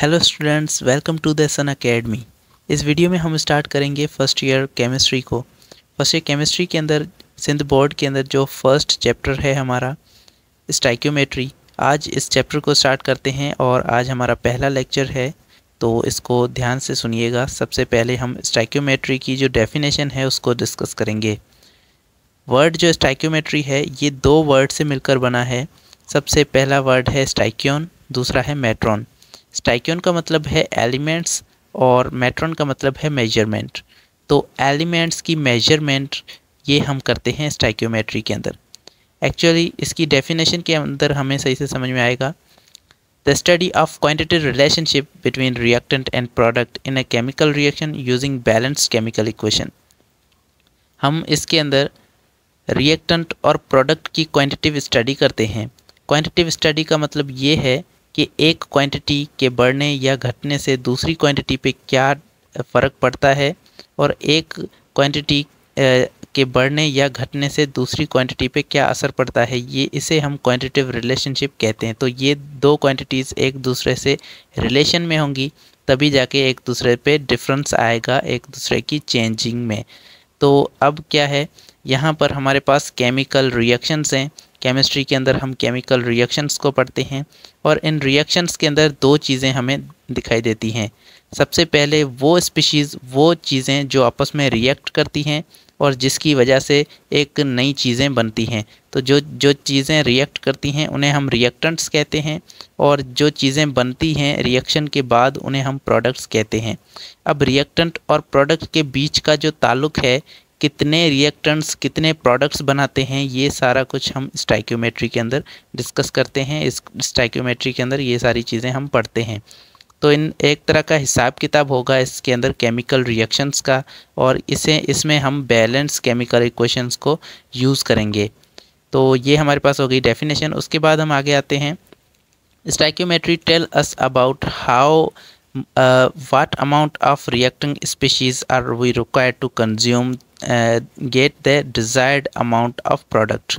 hello students welcome to the Sun academy इस video में हम स्टार्ट करेंगे फर्स्ट ईयर केमिस्ट्री को फर्स्ट ईयर केमिस्ट्री के अंदर सिंध बोर्ड के अंदर जो फर्स्ट चैप्टर है हमारा स्टाइक्योमेट्री आज इस चैप्टर को स्टार्ट करते हैं और आज हमारा पहला लेक्चर है तो इसको ध्यान से सुनिएगा सबसे पहले हम स्टाइक्योमेट्री की जो डेफिनेशन है उसको डिस्कस करेंगे वर्ड जो स्टाइक्योमेट्री है ये दो वर्ड से मिलकर बना है सबसे पहला वर्ड है स्टाइक्योन दूसरा है मेट्रॉन स्टाइक्योन का मतलब है एलिमेंट्स और मेट्रॉन का मतलब है मेजरमेंट तो एलिमेंट्स की मेजरमेंट ये हम करते हैं स्टाइक्योमेट्री के अंदर एक्चुअली इसकी डेफिनेशन के अंदर हमें सही से समझ में आएगा the study of quantitative relationship between reactant and product in a chemical reaction using balanced chemical equation हम इसके अंदर रिएक्टेंट और प्रोडक्ट की क्वान्टिटिव स्टडी करते हैं क्वान्टिटिव स्टडी का मतलब ये है कि एक क्वांटिटी के बढ़ने या घटने से दूसरी क्वांटिटी पे क्या फ़र्क पड़ता है और एक क्वांटिटी के बढ़ने या घटने से दूसरी क्वांटिटी पे क्या असर पड़ता है ये इसे हम क्वांटिटिव रिलेशनशिप कहते हैं तो ये दो क्वांटिटीज़ एक दूसरे से रिलेशन में होंगी तभी जाके एक दूसरे पे डिफरेंस आएगा एक दूसरे की चेंजिंग में तो अब क्या है यहाँ पर हमारे पास केमिकल रिएक्शंस हैं केमिस्ट्री के अंदर हम केमिकल रिएक्शंस को पढ़ते हैं और इन रिएक्शंस के अंदर दो चीज़ें हमें दिखाई देती हैं सबसे पहले वो स्पीशीज़ वो चीज़ें जो आपस में रिएक्ट करती हैं और जिसकी वजह से एक नई चीज़ें बनती हैं तो जो जो चीज़ें रिएक्ट करती हैं उन्हें हम रिएक्टेंट्स कहते हैं और जो चीज़ें बनती हैं रिएक्शन के बाद उन्हें हम प्रोडक्ट्स कहते हैं अब रिएक्टेंट और प्रोडक्ट के बीच का जो ताल्लुक है कितने रिएक्टेंट्स कितने प्रोडक्ट्स बनाते हैं ये सारा कुछ हम स्टाइक्योमेट्री के अंदर डिस्कस करते हैं इस स्टाइक्योमेट्री के अंदर ये सारी चीज़ें हम पढ़ते हैं तो इन एक तरह का हिसाब किताब होगा इसके अंदर केमिकल रिएक्शंस का और इसे इसमें हम बैलेंस केमिकल इक्वेशंस को यूज़ करेंगे तो ये हमारे पास हो गई डेफिनेशन उसके बाद हम आगे आते हैं stoichiometry tell us about how what amount of reacting species are we require to consume get the desired amount of product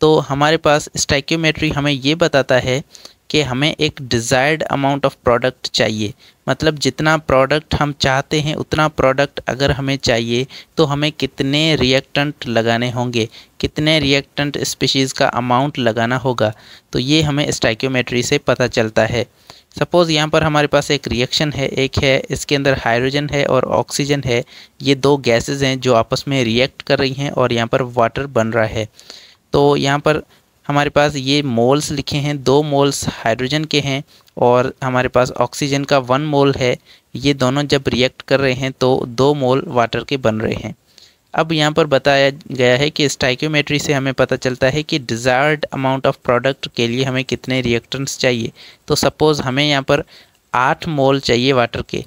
तो हमारे पास स्टाइक्योमेट्री हमें ये बताता है कि हमें एक डिज़ायर्ड अमाउंट ऑफ प्रोडक्ट चाहिए मतलब जितना प्रोडक्ट हम चाहते हैं उतना प्रोडक्ट अगर हमें चाहिए तो हमें कितने रिएक्टेंट लगाने होंगे कितने रिएक्टेंट स्पीशीज़ का अमाउंट लगाना होगा तो ये हमें स्टाइक्योमेट्री से पता चलता है सपोज़ यहाँ पर हमारे पास एक रिएक्शन है एक है इसके अंदर हाइड्रोजन है और ऑक्सीजन है ये दो गैसेज हैं जो आपस में रिएक्ट कर रही हैं और यहाँ पर वाटर बन रहा है तो यहाँ पर हमारे पास ये मोल्स लिखे हैं दो मोल्स हाइड्रोजन के हैं और हमारे पास ऑक्सीजन का वन मोल है ये दोनों जब रिएक्ट कर रहे हैं तो दो मोल वाटर के बन रहे हैं अब यहाँ पर बताया गया है कि स्टाइक्योमेट्री से हमें पता चलता है कि डिज़ायर्ड अमाउंट ऑफ प्रोडक्ट के लिए हमें कितने रिएक्टेंट्स चाहिए तो सपोज़ हमें यहाँ पर आठ मोल चाहिए वाटर के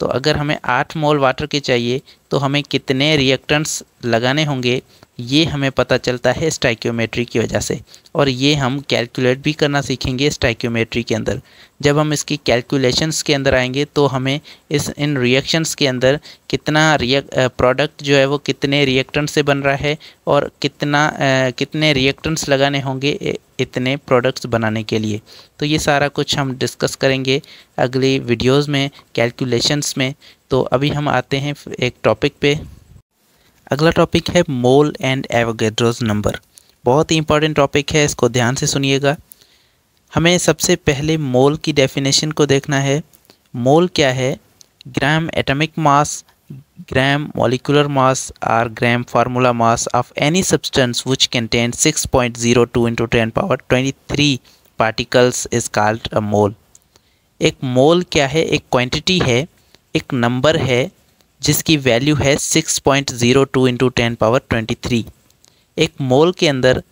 तो अगर हमें आठ मोल वाटर के चाहिए तो हमें कितने रिएक्टेंट्स लगाने होंगे ये हमें पता चलता है स्टाइक्योमेट्री की वजह से और ये हम कैलकुलेट भी करना सीखेंगे स्टाइक्योमेट्री के अंदर जब हम इसकी कैलकुलेशंस के अंदर आएंगे तो हमें इस इन रिएक्शंस के अंदर कितना रिएक्ट प्रोडक्ट जो है वो कितने रिएक्टेंट से बन रहा है और कितना आ, कितने रिएक्टेंट्स लगाने होंगे इतने प्रोडक्ट्स बनाने के लिए तो ये सारा कुछ हम डिस्कस करेंगे अगली वीडियोज़ में कैलकुलेशंस में तो अभी हम आते हैं एक टॉपिक पे अगला टॉपिक है मोल एंड एवोगेड्रोज नंबर बहुत ही इंपॉर्टेंट टॉपिक है इसको ध्यान से सुनिएगा हमें सबसे पहले मोल की डेफिनेशन को देखना है मोल क्या है gram atomic mass gram molecular mass or gram formula mass of any substance which contain 6.02 into ten power twenty particles is called a mole एक मोल क्या है एक क्वांटिटी है एक नंबर है जिसकी वैल्यू है 6.02 point zero two into ten power twenty three एक मोल के अंदर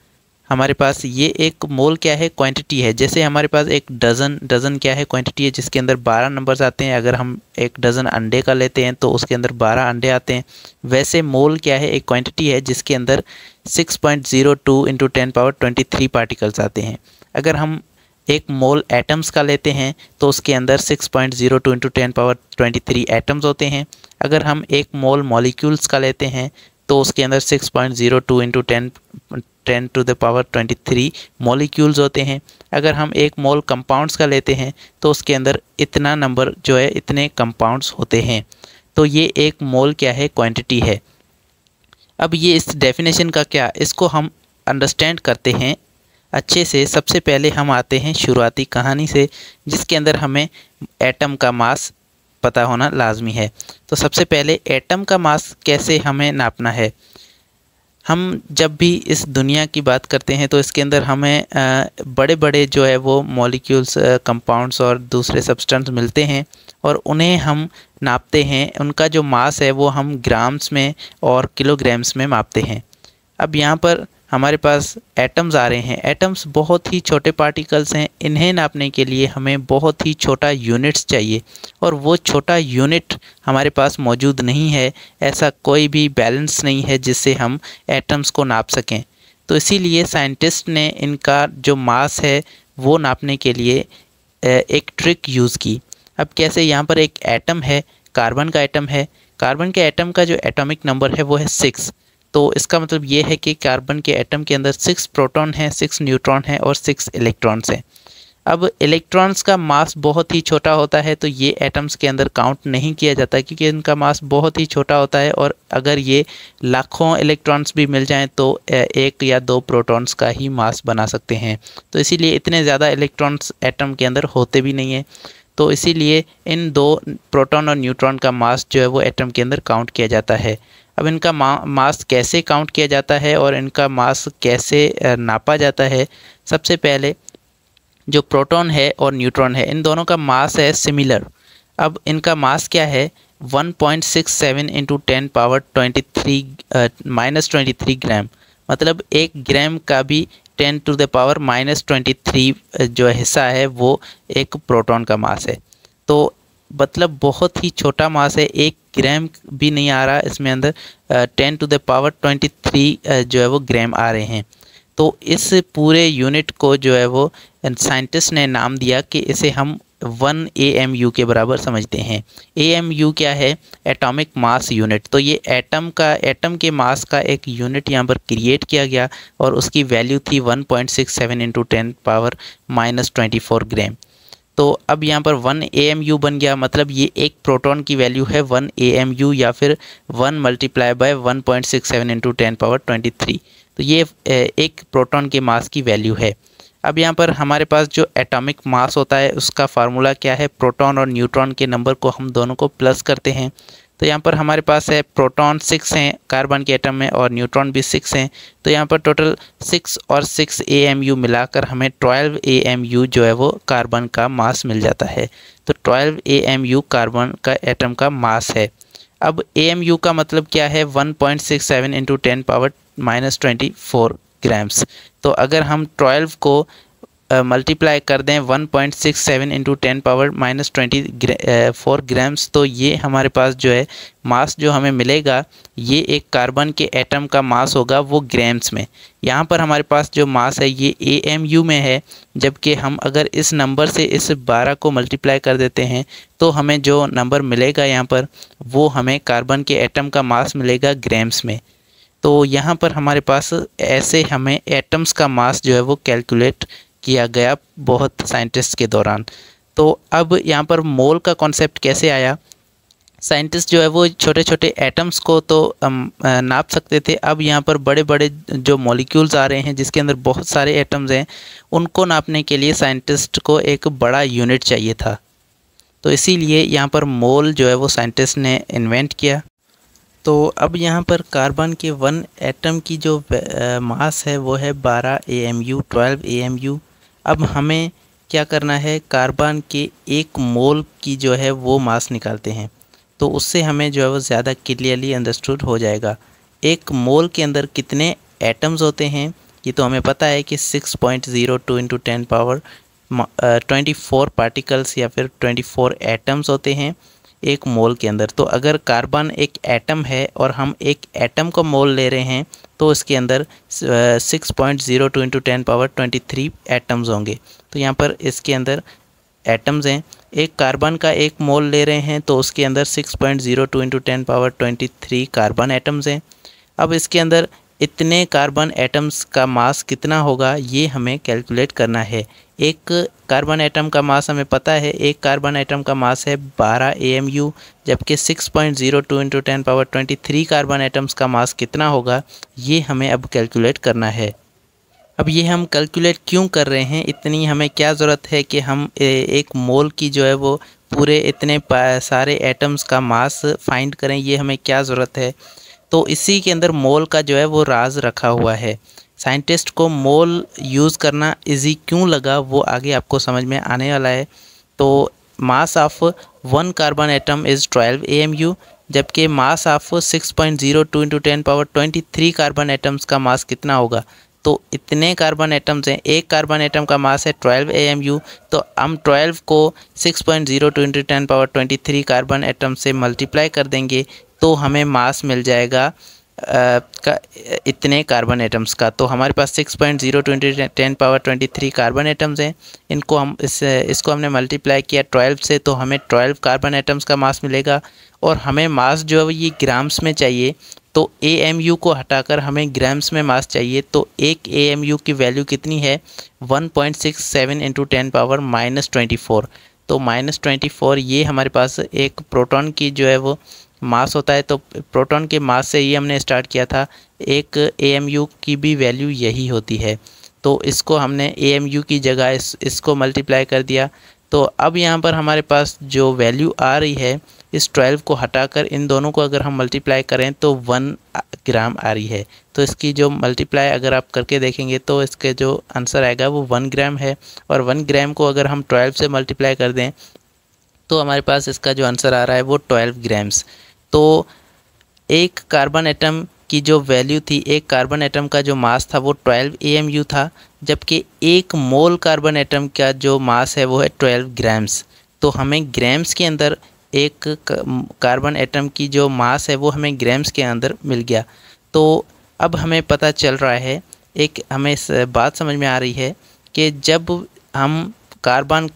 हमारे पास ये एक मोल क्या है क्वांटिटी है जैसे हमारे पास एक डज़न डज़न क्या है क्वांटिटी है जिसके अंदर 12 नंबर्स आते हैं अगर हम एक डज़न अंडे का लेते हैं तो उसके अंदर 12 अंडे आते हैं वैसे मोल क्या है एक क्वांटिटी है जिसके अंदर 6.02 point zero two into ten power twenty three particles आते हैं अगर हम एक मोल एटम्स का लेते हैं तो उसके अंदर 6.02 point zero two into ten power twenty three atoms होते हैं अगर हम एक मोल मॉलिक्यूल्स का लेते हैं तो उसके अंदर 6.02 point zero two into ten ten to the power twenty three molecules होते हैं अगर हम एक मोल कंपाउंड्स का लेते हैं तो उसके अंदर इतना नंबर जो है इतने कंपाउंड्स होते हैं तो ये एक मोल क्या है क्वान्टिटी है अब ये इस डेफिनेशन का क्या इसको हम अंडरस्टैंड करते हैं अच्छे से सबसे पहले हम आते हैं शुरुआती कहानी से जिसके अंदर हमें एटम का मास पता होना लाजमी है तो सबसे पहले एटम का मास कैसे हमें नापना है हम जब भी इस दुनिया की बात करते हैं तो इसके अंदर हमें बड़े बड़े जो है वो मॉलिक्यूल्स कंपाउंड्स और दूसरे सब्सटेंस मिलते हैं और उन्हें हम नापते हैं उनका जो मास है वो हम ग्राम्स में और किलोग्राम्स में मापते हैं अब यहाँ पर हमारे पास एटम्स आ रहे हैं एटम्स बहुत ही छोटे पार्टिकल्स हैं इन्हें नापने के लिए हमें बहुत ही छोटा यूनिट्स चाहिए और वो छोटा यूनिट हमारे पास मौजूद नहीं है ऐसा कोई भी बैलेंस नहीं है जिससे हम एटम्स को नाप सकें तो इसीलिए साइंटिस्ट ने इनका जो मास है वो नापने के लिए एक ट्रिक यूज़ की अब कैसे यहाँ पर एक एटम है कार्बन का एटम है कार्बन के एटम का जो एटॉमिक नंबर है वो है सिक्स तो इसका मतलब ये है कि कार्बन के एटम के अंदर सिक्स प्रोटॉन हैं सिक्स न्यूट्रॉन हैं और सिक्स इलेक्ट्रॉन्स हैं अब इलेक्ट्रॉन्स का मास बहुत ही छोटा होता है तो ये एटम्स के अंदर काउंट नहीं किया जाता क्योंकि इनका मास बहुत ही छोटा होता है और अगर ये लाखों इलेक्ट्रॉन्स भी मिल जाएं तो एक या दो प्रोटॉन्स का ही मास बना सकते हैं तो इसीलिए इतने ज़्यादा इलेक्ट्रॉन्स एटम के अंदर होते भी नहीं हैं तो इसीलिए इन दो प्रोटॉन और न्यूट्रॉन का मास जो है वो एटम के अंदर काउंट किया जाता है अब इनका मा, मास कैसे काउंट किया जाता है और इनका मास कैसे नापा जाता है सबसे पहले जो प्रोटॉन है और न्यूट्रॉन है इन दोनों का मास है सिमिलर अब इनका मास क्या है 1.67 point six seven into ten power twenty three minus twenty three gram मतलब एक ग्राम का भी ten to the power minus twenty three जो हिस्सा है वो एक प्रोटॉन का मास है तो मतलब बहुत ही छोटा मास है एक ग्राम भी नहीं आ रहा इसमें अंदर ten to the power twenty three जो है वो ग्राम आ रहे हैं तो इस पूरे यूनिट को जो है वो साइंटिस्ट ने नाम दिया कि इसे हम वन ए एम यू के बराबर समझते हैं ए एम यू क्या है एटॉमिक मास यूनिट तो ये एटम का एटम के मास का एक यूनिट यहाँ पर क्रिएट किया गया और उसकी वैल्यू थी one point six seven into ten power minus twenty four gram तो अब यहाँ पर वन ए एम यू बन गया मतलब ये एक प्रोटॉन की वैल्यू है वन ए एम यू या फिर one multiply by one point six seven into ten power twenty three तो ये एक प्रोटॉन के मास की वैल्यू है अब यहाँ पर हमारे पास जो एटॉमिक मास होता है उसका फार्मूला क्या है प्रोटॉन और न्यूट्रॉन के नंबर को हम दोनों को प्लस करते हैं तो यहाँ पर हमारे पास है प्रोटॉन सिक्स हैं कार्बन के एटम में और न्यूट्रॉन भी सिक्स हैं तो यहाँ पर टोटल सिक्स और सिक्स ए एम यू मिलाकर हमें ट्वेल्व ए एम यू जो है वो कार्बन का मास मिल जाता है तो twelve A M U carbon का एटम का मास है अब ए एम यू का मतलब क्या है one point six seven into ten power minus twenty four grams तो अगर हम ट्वेल्व को मल्टीप्लाई कर दें 1.67 point six seven into ten power minus twenty four grams तो ये हमारे पास जो है मास जो हमें मिलेगा ये एक कार्बन के एटम का मास होगा वो ग्राम्स में यहाँ पर हमारे पास जो मास है ये ए एम यू में है जबकि हम अगर इस नंबर से इस बारह को मल्टीप्लाई कर देते हैं तो हमें जो नंबर मिलेगा यहाँ पर वो हमें कार्बन के एटम का मास मिलेगा ग्राम्स में तो यहाँ पर हमारे पास ऐसे हमें एटम्स का मास जो है वो कैलकुलेट किया गया बहुत साइंटिस्ट के दौरान तो अब यहाँ पर मोल का कॉन्सेप्ट कैसे आया साइंटिस्ट जो है वो छोटे छोटे एटम्स को तो नाप सकते थे अब यहाँ पर बड़े बड़े जो मॉलिक्यूल्स आ रहे हैं जिसके अंदर बहुत सारे एटम्स हैं उनको नापने के लिए साइंटिस्ट को एक बड़ा यूनिट चाहिए था तो इसीलिए यहाँ पर मोल जो है वो साइंटिस्ट ने इन्वेंट किया तो अब यहाँ पर कार्बन के वन एटम की जो मास है वो है बारह A M U twelve A M U अब हमें क्या करना है कार्बन के एक मोल की जो है वो मास निकालते हैं तो उससे हमें जो है वो ज़्यादा क्लियरली अंडरस्टूड हो जाएगा एक मोल के अंदर कितने एटम्स होते हैं ये तो हमें पता है कि 6.02 point zero two into ten power twenty four particles या फिर ट्वेंटी फोर एटम्स होते हैं एक मोल के अंदर तो अगर कार्बन एक एटम है और हम एक एटम का मोल ले रहे हैं तो इसके अंदर six point zero two into ten power twenty three atoms होंगे तो यहाँ पर इसके अंदर एटम्स हैं एक कार्बन का एक मोल ले रहे हैं तो उसके अंदर six point zero two into ten power twenty three carbon atoms हैं अब इसके अंदर इतने कार्बन एटम्स का मास कितना होगा ये हमें कैलकुलेट करना है एक कार्बन एटम का मास हमें पता है एक कार्बन एटम का मास है 12 यू जबकि 6.02 point zero two into ten power twenty three carbon atoms का मास कितना होगा ये हमें अब कैलकुलेट करना है अब ये हम कैलकुलेट क्यों कर रहे हैं इतनी हमें क्या ज़रूरत है कि हम एक मोल की जो है वो पूरे इतने सारे एटम्स का मास फाइंड करें ये हमें क्या ज़रूरत है तो इसी के अंदर मोल का जो है वो राज रखा हुआ है साइंटिस्ट को मोल यूज़ करना इजी क्यों लगा वो आगे आपको समझ में आने वाला है तो mass of one carbon atom is twelve A M U जबकि mass of six point zero two into ten power twenty three carbon atoms का मास कितना होगा तो इतने कार्बन एटम्स हैं एक कार्बन एटम का मास है 12 ए तो हम 12 को six point zero two into ten power three carbon atom से मल्टीप्लाई कर देंगे तो हमें मास मिल जाएगा का इतने कार्बन एटम्स का तो हमारे पास six point zero twenty ten power twenty three carbon atoms हैं इनको हम इस इसको हमने मल्टीप्लाई किया ट्वेल्व से तो हमें ट्वेल्व कार्बन एटम्स का मास मिलेगा और हमें मास जो है ये ग्राम्स में चाहिए तो ए एम यू को हटाकर हमें ग्राम्स में मास चाहिए तो एक ए एम यू की वैल्यू कितनी है one point six seven into ten power minus twenty four तो माइनस ट्वेंटी फोर ये हमारे पास एक प्रोटॉन की जो है वो मास होता है तो प्रोटॉन के मास से ही हमने स्टार्ट किया था एक ए की भी वैल्यू यही होती है तो इसको हमने ए की जगह इस, इसको मल्टीप्लाई कर दिया तो अब यहाँ पर हमारे पास जो वैल्यू आ रही है इस 12 को हटाकर इन दोनों को अगर हम मल्टीप्लाई करें तो वन ग्राम आ रही है तो इसकी जो मल्टीप्लाई अगर आप करके देखेंगे तो इसके जो आंसर आएगा वो वन ग्राम है और वन ग्राम को अगर हम 12 से मल्टीप्लाई कर दें तो हमारे पास इसका जो आंसर आ रहा है वो ट्वेल्व ग्राम्स तो एक कार्बन एटम की जो वैल्यू थी एक कार्बन एटम का जो मास था वो 12 ए था जबकि एक मोल कार्बन एटम का जो मास है वो है 12 ग्राम्स तो हमें ग्राम्स के अंदर एक कार्बन एटम की जो मास है वो हमें ग्राम्स के अंदर मिल गया तो अब हमें पता चल रहा है एक हमें बात समझ में आ रही है कि जब हम कार्बन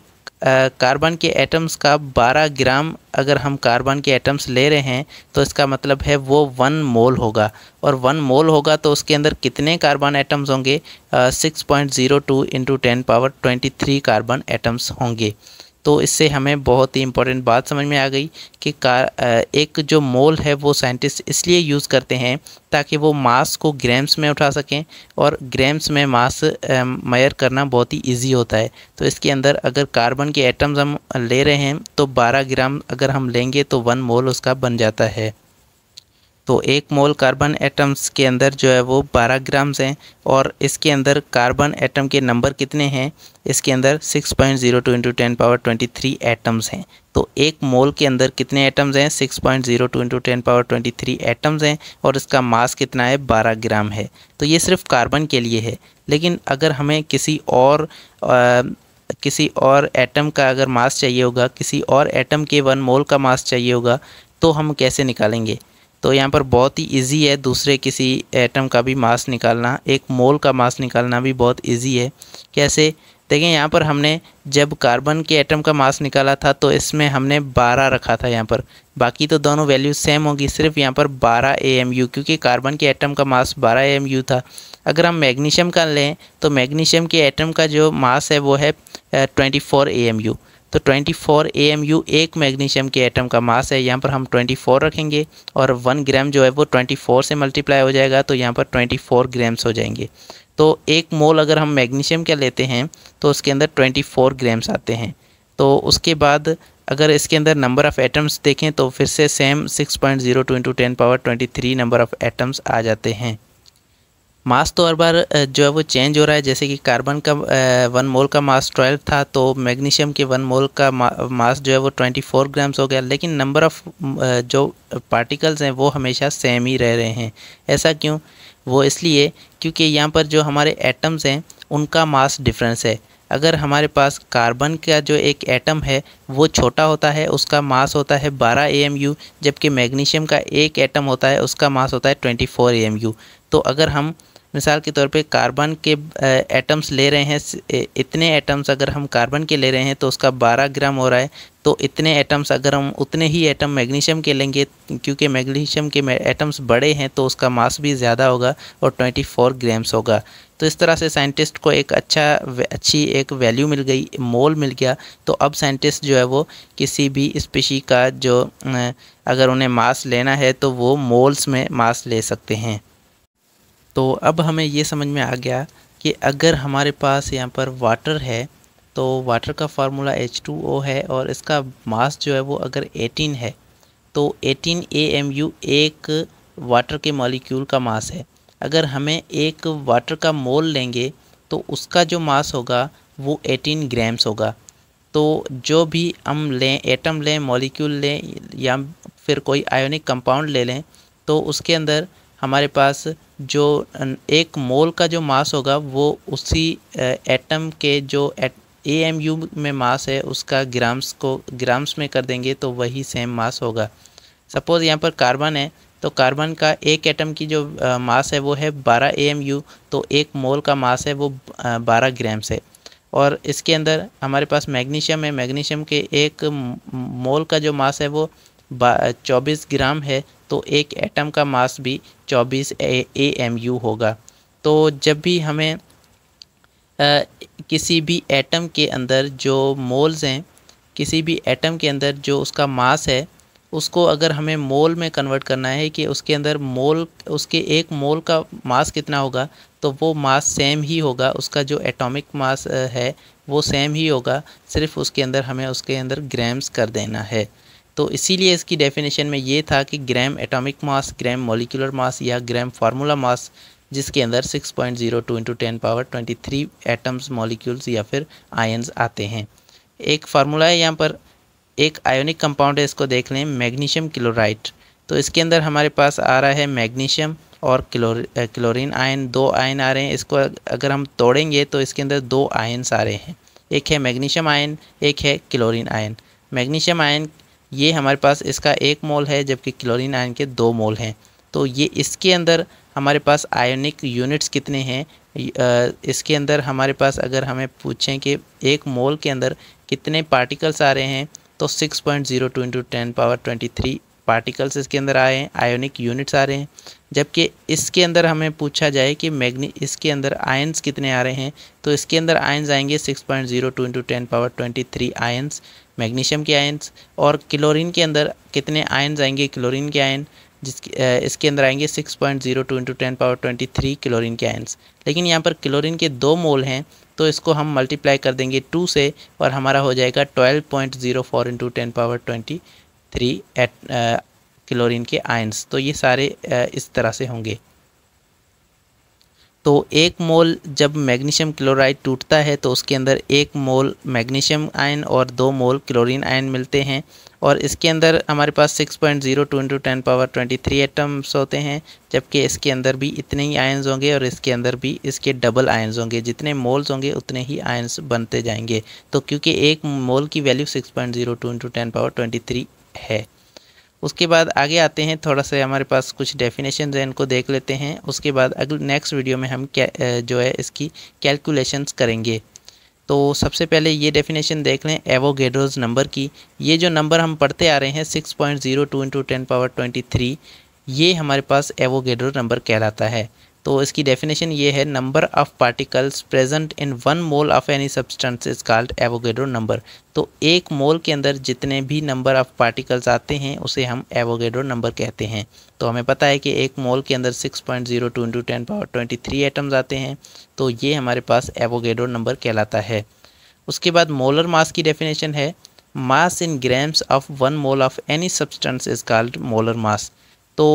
कार्बन के एटम्स का 12 ग्राम अगर हम कार्बन के एटम्स ले रहे हैं तो इसका मतलब है वो वन मोल होगा और वन मोल होगा तो उसके अंदर कितने कार्बन एटम्स होंगे six point zero two into ten power twenty three carbon atoms होंगे तो इससे हमें बहुत ही इंपॉर्टेंट बात समझ में आ गई कि कार एक जो मोल है वो साइंटिस्ट इसलिए यूज़ करते हैं ताकि वो मास को ग्राम्स में उठा सकें और ग्राम्स में मास मैयर करना बहुत ही इजी होता है तो इसके अंदर अगर कार्बन के एटम्स हम ले रहे हैं तो 12 ग्राम अगर हम लेंगे तो वन मोल उसका बन जाता है तो एक मोल कार्बन एटम्स के अंदर जो है वो 12 ग्राम्स हैं और इसके अंदर कार्बन एटम के नंबर कितने हैं इसके अंदर 6.02 point zero two into ten power twenty three atoms हैं तो एक मोल के अंदर कितने एटम्स हैं 6.02 point zero two into ten power twenty three atoms हैं और इसका मास कितना है 12 ग्राम है तो ये सिर्फ कार्बन के लिए है लेकिन अगर हमें किसी और आ, किसी और एटम का अगर मास चाहिए होगा किसी और एटम के वन मोल का मास चाहिए होगा तो हम कैसे निकालेंगे तो यहाँ पर बहुत ही इजी है दूसरे किसी एटम का भी मास निकालना एक मोल का मास निकालना भी बहुत इजी है कैसे देखें यहाँ पर हमने जब कार्बन के एटम का मास निकाला था तो इसमें हमने 12 रखा था यहाँ पर बाकी तो दोनों वैल्यू सेम होगी सिर्फ यहाँ पर 12 ए क्योंकि कार्बन के एटम का मास 12 ए था अगर हम मैग्नीशियम का लें तो मैग्नीशियम के एटम का जो मास है वो है ट्वेंटी फोर तो 24 फोर एक मैग्नीशियम के एटम का मास है यहाँ पर हम 24 रखेंगे और 1 ग्राम जो है वो 24 से मल्टीप्लाई हो जाएगा तो यहाँ पर 24 ग्राम्स हो जाएंगे तो एक मोल अगर हम मैग्नीशियम का लेते हैं तो उसके अंदर 24 ग्राम्स आते हैं तो उसके बाद अगर इसके अंदर नंबर ऑफ़ एटम्स देखें तो फिर से same six point zero two into ten power twenty three number of atoms आ जाते हैं मास तो हर बार जो है वो चेंज हो रहा है जैसे कि कार्बन का वन मोल का मास ट्वेल्व था तो मैग्नीशियम के वन मोल का मास जो है वो ट्वेंटी फोर ग्राम्स हो गया लेकिन नंबर ऑफ जो पार्टिकल्स हैं वो हमेशा सेम ही रह रहे हैं ऐसा क्यों वो इसलिए क्योंकि यहाँ पर जो हमारे एटम्स हैं उनका मास डिफरेंस है अगर हमारे पास कार्बन का जो एक एटम है वो छोटा होता है उसका मास होता है 12 ए जबकि मैग्नीशियम का एक एटम होता है उसका मास होता है 24 ए तो अगर हम मिसाल के तौर पे कार्बन के एटम्स ले रहे हैं इतने एटम्स अगर हम कार्बन के ले रहे हैं तो उसका 12 ग्राम हो रहा है तो इतने एटम्स अगर हम उतने ही एटम मैग्नीशियम के लेंगे क्योंकि मैग्नीशियम के एटम्स बड़े हैं तो उसका मास भी ज़्यादा होगा और 24 ग्राम्स होगा तो इस तरह से साइंटिस्ट को एक अच्छा अच्छी एक वैल्यू मिल गई मोल मिल गया तो अब साइंटिस्ट जो है वो किसी भी स्पीशी का जो अगर उन्हें मास लेना है तो वो मोल्स में मास ले सकते हैं तो अब हमें ये समझ में आ गया कि अगर हमारे पास यहाँ पर वाटर है तो वाटर का फार्मूला H2O है और इसका मास जो है वो अगर 18 है तो 18 AMU एक वाटर के मॉलिक्यूल का मास है अगर हमें एक वाटर का मोल लेंगे तो उसका जो मास होगा वो 18 ग्राम्स होगा तो जो भी हम लें एटम लें मॉलिक्यूल लें या फिर कोई आयोनिक कंपाउंड ले लें तो उसके अंदर हमारे पास जो एक मोल का जो मास होगा वो उसी एटम के जो एट ए एम यू में मास है उसका ग्राम्स को ग्राम्स में कर देंगे तो वही सेम मास होगा सपोज़ यहाँ पर कार्बन है तो कार्बन का एक एटम की जो मास है वो है 12 ए एम यू तो एक मोल का मास है वो 12 ग्राम्स है और इसके अंदर हमारे पास मैग्नीशियम है मैग्नीशियम के एक मोल का जो मास है वो 24 ग्राम है तो एक एटम का मास भी 24 ए एम यू होगा तो जब भी हमें आ, किसी भी एटम के अंदर जो मोल्स हैं किसी भी एटम के अंदर जो उसका मास है उसको अगर हमें मोल में कन्वर्ट करना है कि उसके अंदर मोल उसके एक मोल का मास कितना होगा तो वो मास सेम ही होगा उसका जो एटॉमिक मास है वो सेम ही होगा सिर्फ उसके अंदर हमें उसके अंदर ग्राम्स कर देना है तो इसीलिए इसकी डेफिनेशन में ये था कि ग्राम atomic mass gram molecular mass या ग्राम फार्मूला मास जिसके अंदर 6.02 point zero two into ten power twenty three atoms molecules या फिर आयन्स आते हैं एक फार्मूला है यहाँ पर एक आयोनिक कंपाउंड है इसको देख लें मैग्नीशियम क्लोराइड तो इसके अंदर हमारे पास आ रहा है मैग्नीशियम और क्लोर क्लोरीन आयन दो आयन आ रहे हैं इसको अगर हम तोड़ेंगे तो इसके अंदर दो आयन्स आ रहे हैं एक है मैग्नीशियम आयन एक है क्लोरीन आयन मैग्नीशियम आयन ये हमारे पास इसका एक मोल है जबकि क्लोरीन आयन के दो मोल हैं तो ये इसके अंदर हमारे पास आयोनिक यूनिट्स कितने हैं इसके अंदर हमारे पास अगर हमें पूछें कि एक मोल के अंदर कितने पार्टिकल्स आ रहे हैं तो 6.02 point zero two into ten power twenty three particles इसके अंदर आए हैं आयोनिक यूनिट्स आ रहे हैं जबकि इसके अंदर हमें पूछा जाए कि मैग्नी इसके अंदर आयन्स कितने आ रहे हैं तो इसके अंदर आयन्स आएंगे 6.02 point zero two into ten power twenty three ions magnesium के आयन्स और क्लोरीन के अंदर कितने आयन्स आएंगे क्लोरीन के आयन जिसके इसके अंदर आएंगे 6.02 point zero two into ten power twenty three chlorine के आयन्स लेकिन यहाँ पर क्लोरीन के दो मोल हैं तो इसको हम मल्टीप्लाई कर देंगे टू से और हमारा हो जाएगा twelve point zero four into ten power twenty three at chlorine के आयन्स तो ये सारे इस तरह से होंगे तो एक मोल जब मैग्नीशियम क्लोराइड टूटता है तो उसके अंदर एक मोल मैग्नीशियम आयन और दो मोल क्लोरीन आयन मिलते हैं और इसके अंदर हमारे पास 6.02 point zero two into ten power twenty three atoms होते हैं जबकि इसके अंदर भी इतने ही आयन्स होंगे और इसके अंदर भी इसके डबल आयन्स होंगे जितने मोल्स होंगे उतने ही आयन्स बनते जाएंगे तो क्योंकि एक मोल की value six point zero two into ten power twenty three है उसके बाद आगे आते हैं थोड़ा सा हमारे पास कुछ डेफिनेशन है इनको देख लेते हैं उसके बाद अगले नेक्स्ट वीडियो में हम क्या जो है इसकी कैलकुलेशंस करेंगे तो सबसे पहले ये डेफिनेशन देख लें एवोगेड्रोज नंबर की ये जो नंबर हम पढ़ते आ रहे हैं six point zero two into ten power twenty three ये हमारे पास एवोगेड्रो नंबर कहलाता है तो इसकी डेफिनेशन ये है number of particles present in one mole of any substance is called Avogadro number तो एक मोल के अंदर जितने भी नंबर ऑफ पार्टिकल्स आते हैं उसे हम एवोगेड्रो नंबर कहते हैं तो हमें पता है कि एक मोल के अंदर 6.02 point zero two into ten power twenty three atoms आते हैं तो ये हमारे पास एवोगेड्रो नंबर कहलाता है उसके बाद मोलर मास की डेफिनेशन है mass in grams of one mole of any substance is called molar mass तो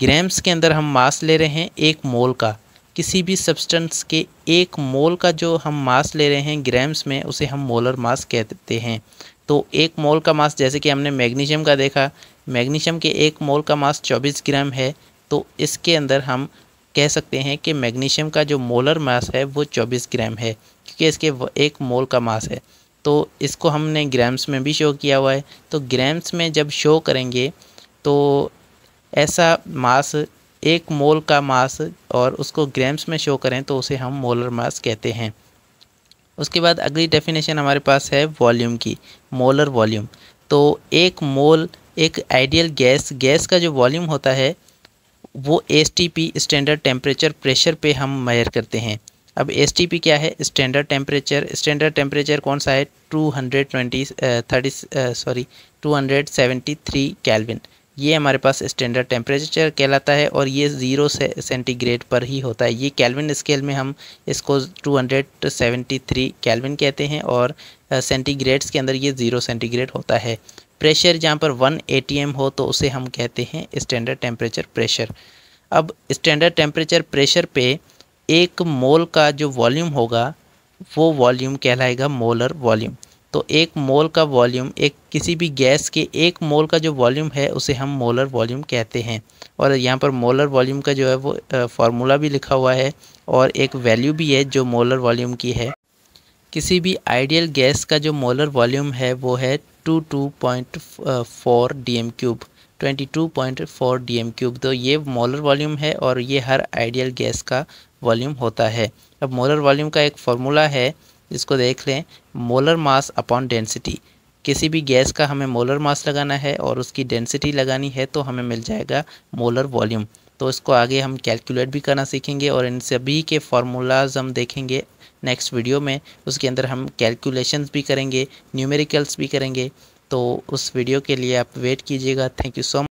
ग्राम्स के अंदर हम मास ले रहे हैं एक मोल का किसी भी सब्सटेंस के एक मोल का जो हम मास ले रहे हैं ग्राम्स में उसे हम मोलर मास कहते हैं तो एक मोल का मास जैसे कि हमने मैग्नीशियम का देखा मैग्नीशियम के एक मोल का मास 24 ग्राम है तो इसके अंदर हम कह सकते हैं कि मैग्नीशियम का जो मोलर मास है वो 24 ग्राम है क्योंकि इसके एक मोल का मास है तो इसको हमने ग्राम्स में भी शो किया हुआ है तो ग्राम्स में जब शो करेंगे तो ऐसा मास एक मोल का मास और उसको ग्राम्स में शो करें तो उसे हम मोलर मास कहते हैं उसके बाद अगली डेफिनेशन हमारे पास है वॉल्यूम की मोलर वॉल्यूम तो एक मोल एक आइडियल गैस गैस का जो वॉल्यूम होता है वो एस स्टैंडर्ड टेम्परेचर प्रेशर पे हम मेयर करते हैं अब एस क्या है स्टैंडर्ड टेम्परेचर स्टैंडर्ड टेम्परेचर कौन सा है two hundred twenty thirty sorry two hundred seventy three kelvin ये हमारे पास स्टैंडर्ड टेम्परेचर कहलाता है और ये ज़ीरो से सेंटीग्रेड पर ही होता है ये कैलविन स्केल में हम इसको 273 कैलविन कहते हैं और सेंटीग्रेड्स के अंदर ये ज़ीरो सेंटीग्रेड होता है प्रेशर जहाँ पर वन ए हो तो उसे हम कहते हैं स्टैंडर्ड टेम्परेचर प्रेशर अब स्टैंडर्ड टेम्परेचर प्रेशर पे एक मोल का जो वॉल्यूम होगा वो वॉल्यूम कहलाएगा मोलर वॉल्यूम तो एक मोल का वॉल्यूम एक किसी भी गैस के एक मोल का जो वॉल्यूम है उसे हम मोलर वॉल्यूम कहते हैं और यहाँ पर मोलर वॉल्यूम का जो है वो फार्मूला भी लिखा हुआ है और एक वैल्यू भी है जो मोलर वॉल्यूम की है किसी भी आइडियल गैस का जो मोलर वॉल्यूम है वो है two two point four D M cube twenty two point four D M cube तो ये मोलर वॉल्यूम है और ये हर आइडियल गैस का वॉल्यूम होता है अब मोलर वॉल्यूम का एक फार्मूला है इसको देख लें मोलर मास अपॉन डेंसिटी किसी भी गैस का हमें मोलर मास लगाना है और उसकी डेंसिटी लगानी है तो हमें मिल जाएगा मोलर वॉल्यूम तो इसको आगे हम कैलकुलेट भी करना सीखेंगे और इन सभी के फार्मूलाज हम देखेंगे नेक्स्ट वीडियो में उसके अंदर हम कैलकुलेशंस भी करेंगे न्यूमेरिकल्स भी करेंगे तो उस वीडियो के लिए आप वेट कीजिएगा थैंक यू सो मच